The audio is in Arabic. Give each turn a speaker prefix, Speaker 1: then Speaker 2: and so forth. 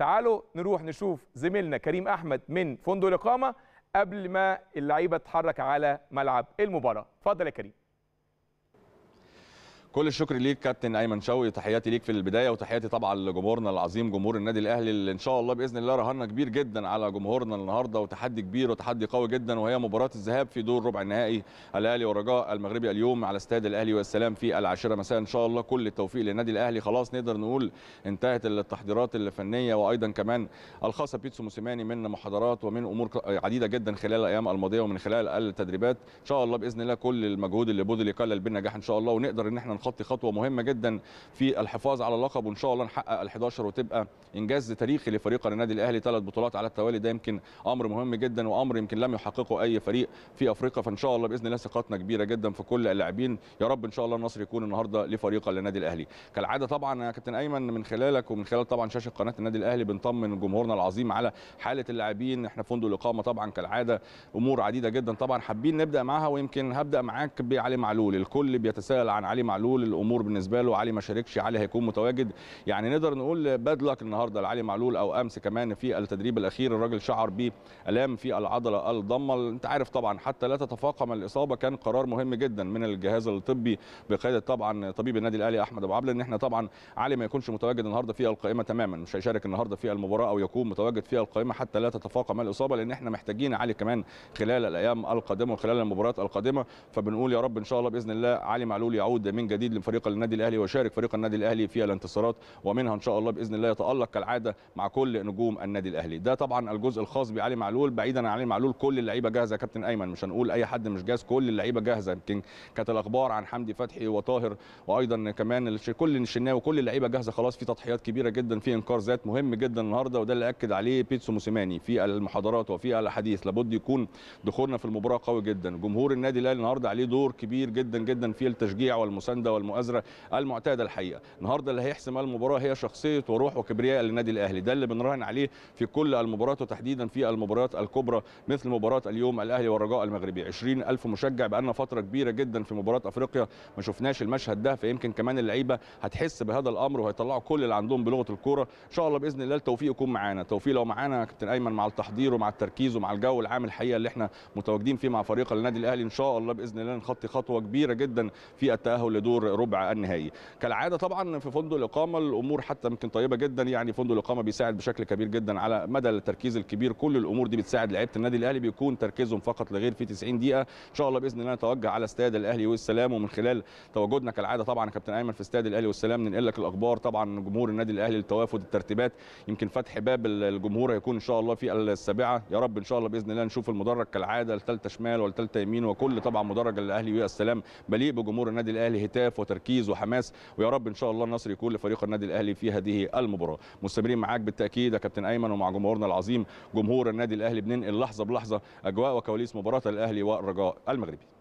Speaker 1: تعالوا نروح نشوف زميلنا كريم احمد من فندق الاقامه قبل ما اللعيبه تتحرك على ملعب المباراه اتفضل يا كريم كل الشكر ليك كابتن ايمن شوقي تحياتي ليك في البدايه وتحياتي طبعا لجمهورنا العظيم جمهور النادي الاهلي اللي ان شاء الله باذن الله رهنا كبير جدا على جمهورنا النهارده وتحدي كبير وتحدي قوي جدا وهي مباراه الذهاب في دور ربع النهائي الاهلي والرجاء المغربي اليوم على استاد الاهلي والسلام في العاشره مساء ان شاء الله كل التوفيق للنادي الاهلي خلاص نقدر نقول انتهت التحضيرات الفنيه وايضا كمان الخاصه بيتسو موسيماني من محاضرات ومن امور عديده جدا خلال الايام الماضيه ومن خلال التدريبات ان شاء الله باذن الله كل المجهود اللي بذل يكلل بالنجاح ان شاء الله ونقدر ان احنا خطي خطوه مهمه جدا في الحفاظ على اللقب وان شاء الله نحقق ال11 وتبقى انجاز تاريخي لفريق النادي الاهلي ثلاث بطولات على التوالي ده يمكن امر مهم جدا وامر يمكن لم يحققه اي فريق في افريقيا فان شاء الله باذن الله ثقتنا كبيره جدا في كل اللاعبين يا رب ان شاء الله النصر يكون النهارده لفريق النادي الاهلي كالعاده طبعا يا كابتن ايمن من خلالك ومن خلال طبعا شاشه قناه النادي الاهلي بنطمن جمهورنا العظيم على حاله اللاعبين احنا فندق الاقامه طبعا كالعاده امور عديده جدا طبعا حابين نبدا معاها ويمكن هبدا معاك بعلي معلول الكل بيتساءل عن علي معلول معلول الامور بالنسبه له علي ما شاركش علي هيكون متواجد يعني نقدر نقول باد لك النهارده لعلي معلول او امس كمان في التدريب الاخير الراجل شعر بالام في العضله الضمه انت عارف طبعا حتى لا تتفاقم الاصابه كان قرار مهم جدا من الجهاز الطبي بقياده طبعا طبيب النادي الاهلي احمد ابو عبله ان احنا طبعا علي ما يكونش متواجد النهارده في القائمه تماما مش هيشارك النهارده في المباراه او يكون متواجد في القائمه حتى لا تتفاقم الاصابه لان احنا محتاجين علي كمان خلال الايام القادمه وخلال المباريات القادمه فبنقول يا رب ان شاء الله باذن الله علي معلول يعود من جديد الجديد لفريق النادي الاهلي ويشارك فريق النادي الاهلي في الانتصارات ومنها ان شاء الله باذن الله يتالق كالعاده مع كل نجوم النادي الاهلي ده طبعا الجزء الخاص بعلي معلول بعيدا عن علي معلول كل اللعيبه جاهزه يا كابتن ايمن مش هنقول اي حد مش جاهز كل اللعيبه جاهزه يمكن كانت الاخبار عن حمدي فتحي وطاهر وايضا كمان كل الشناوي وكل اللعيبه جاهزه خلاص في تضحيات كبيره جدا في انكار ذات مهم جدا النهارده وده اللي اكد عليه بيتسو موسيماني في المحاضرات وفي الحديث لابد يكون دخولنا في المباراه قوي جدا جمهور النادي الاهلي النهارده عليه دور كبير جدا جدا في التشجيع والمسانده المؤازره والمؤازره المعتاده الحقيقه النهارده اللي هيحسم المباراه هي شخصيه وروح وكبرياء للنادي الاهلي ده اللي بنراهن عليه في كل المباريات وتحديدا في المباريات الكبرى مثل مباراه اليوم الاهلي والرجاء المغربي 20000 مشجع بقى فتره كبيره جدا في مباراه افريقيا ما شفناش المشهد ده فيمكن كمان اللعيبه هتحس بهذا الامر وهيطلعوا كل اللي عندهم بلغه الكوره ان شاء الله باذن الله التوفيق يكون معانا توفيق لو معانا كابتن ايمن مع التحضير ومع التركيز ومع الجو العام الحقيقه اللي احنا متواجدين فيه مع فريق النادي الاهلي ان شاء الله باذن الله نخطي خطوه كبيره جدا في التاهل لدور دور ربع النهائي كالعاده طبعا في فندق الاقامه الامور حتى يمكن طيبه جدا يعني فندق الاقامه بيساعد بشكل كبير جدا على مدى التركيز الكبير كل الامور دي بتساعد لعيبه النادي الاهلي بيكون تركيزهم فقط لغير في 90 دقيقه ان شاء الله باذن الله نتوجه على استاد الاهلي والسلام ومن خلال تواجدنا كالعاده طبعا كابتن ايمن في استاد الاهلي والسلام ننقل لك الاخبار طبعا جمهور النادي الاهلي التوافد الترتيبات يمكن فتح باب الجمهور هيكون ان شاء الله في السابعه يا رب ان شاء الله باذن الله نشوف المدرج كالعاده الثالثه شمال والثالثه يمين وكل طبعا مدرج الاهلي والسلام مليء بجمهور النادي الاهلي هتاف اهداف وتركيز وحماس ويا رب ان شاء الله النصر يكون لفريق النادي الاهلي في هذه المباراه مستمرين معاك بالتاكيد يا كابتن ايمن ومع جمهورنا العظيم جمهور النادي الاهلي بننقل لحظه بلحظه اجواء وكواليس مباراه الاهلي والرجاء المغربي